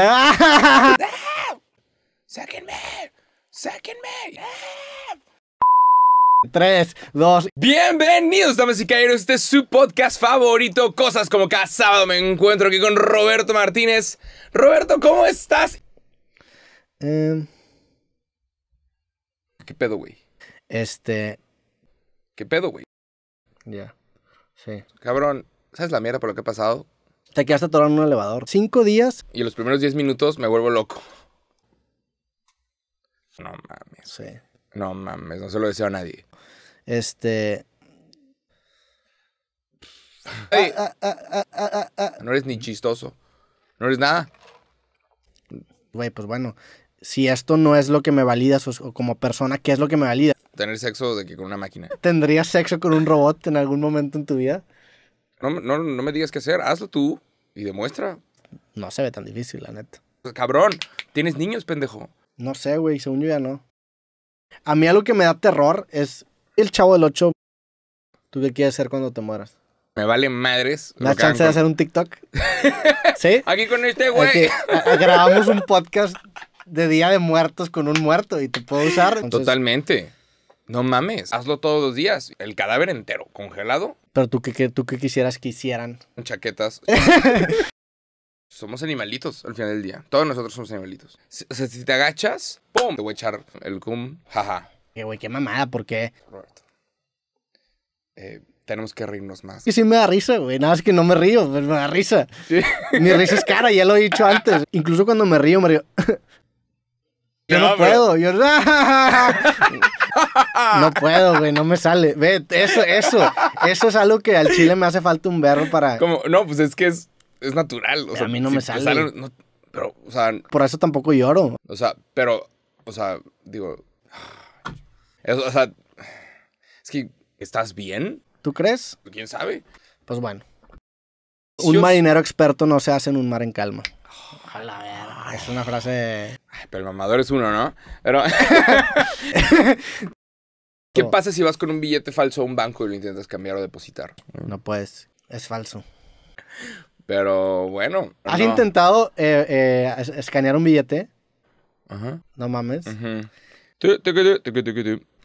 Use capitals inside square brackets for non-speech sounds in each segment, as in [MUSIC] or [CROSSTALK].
Ah. [LAUGHS] ¡Sáquenme! ¡Sáquenme! [LAUGHS] Tres, dos... Bienvenidos, damas y caballeros. Este es su podcast favorito, Cosas como cada sábado. Me encuentro aquí con Roberto Martínez. Roberto, ¿cómo estás? Em. ¿Qué pedo, güey? Este. ¿Qué pedo, güey? Ya. Sí. Cabrón, ¿sabes la mierda por lo que ha pasado? Te quedaste atorado en un elevador. Cinco días. Y los primeros diez minutos me vuelvo loco. No mames. Sí. No mames, no se lo deseo a nadie. Este. Hey. Ah, ah, ah, no eres ni chistoso. No eres nada. Güey, pues bueno. Si esto no es lo que me valida como persona, ¿qué es lo que me valida? Tener sexo de que con una máquina. ¿Tendrías sexo con un robot en algún momento en tu vida? No, no, no me digas qué hacer, hazlo tú y demuestra. No se ve tan difícil, la neta. Pues, cabrón, tienes niños, pendejo. No sé, güey, según yo ya no. A mí algo que me da terror es el chavo del Ocho. ¿Tú qué quieres hacer cuando te mueras? Me vale madres. ¿La chance de hacer un TikTok? [LAUGHS] ¿Sí? Aquí con este güey. Grabamos un podcast de Día de Muertos con un muerto y te puedo usar. Totalmente. No mames, hazlo todos los días. El cadáver entero, congelado. Pero tú qué, tú qué quisieras que hicieran. Chaquetas. [LAUGHS] somos animalitos al final del día. Todos nosotros somos animalitos. o sea, si te agachas, ¡pum! Te voy a echar el cum, jaja. Qué eh, güey, qué mamada, ¿por qué? Eh, tenemos que reírnos más. Y sí me da risa, güey. Nada más que no me río, me da risa. Mi risa es cara, ya lo he dicho antes. Incluso cuando me río, me río. Yo no, no puedo. Yo... [LAUGHS] No [LAUGHS] puedo, güey, no me sale. Ve, eso, eso, eso es algo que al chile me hace falta un berro para. Como, no, pues es que es, natural. a mí no me sale. pero, o sea. Por eso tampoco lloro. O sea, pero, o sea, digo. Eso, o sea, es que, ¿estás bien? ¿Tú crees? ¿Quién sabe? Pues bueno. Un marinero experto no se hace en un mar en calma. Ojalá, es una frase. Pero el mamador es uno, ¿no? Pero. [LAUGHS] ¿Qué pasa si vas con un billete falso a un banco y lo intentas cambiar o depositar? No puedes. Es falso. Pero bueno. ¿Has intentado eh, eh, escanear un billete? Ajá. No mames. Ajá.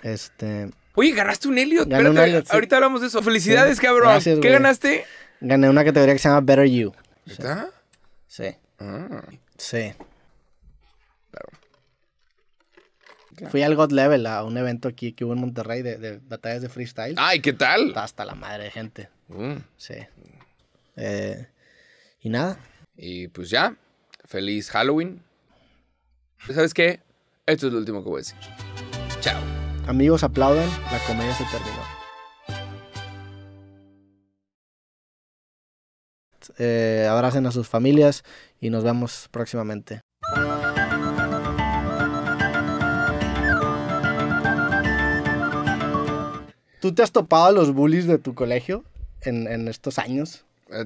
Este. Oye, ganaste un Elliot. Ahorita hablamos de eso. Felicidades, cabrón. ¿Qué ganaste? Gané una categoría que se llama Better You. ¿Está? Sí. Ah. Sí. Fui al God Level, a un evento aquí que hubo en Monterrey de, batallas de freestyle. ¡Ay, qué tal! Está hasta la madre de gente. Mm. Sí. Eh, y nada. Y pues ya. Feliz Halloween. ¿Sabes qué? Esto es lo último que voy a decir. Chao. Amigos, aplauden. La comedia se terminó. Eh, abracen a sus familias y nos vemos próximamente. ¿Tú te has topado a los bullies de tu colegio en, estos años? Eh,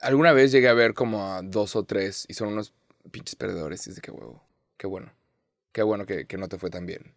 alguna vez llegué a ver como a dos o tres y son unos pinches perdedores y es de qué huevo. Qué bueno. Qué bueno que, que no te fue tan bien.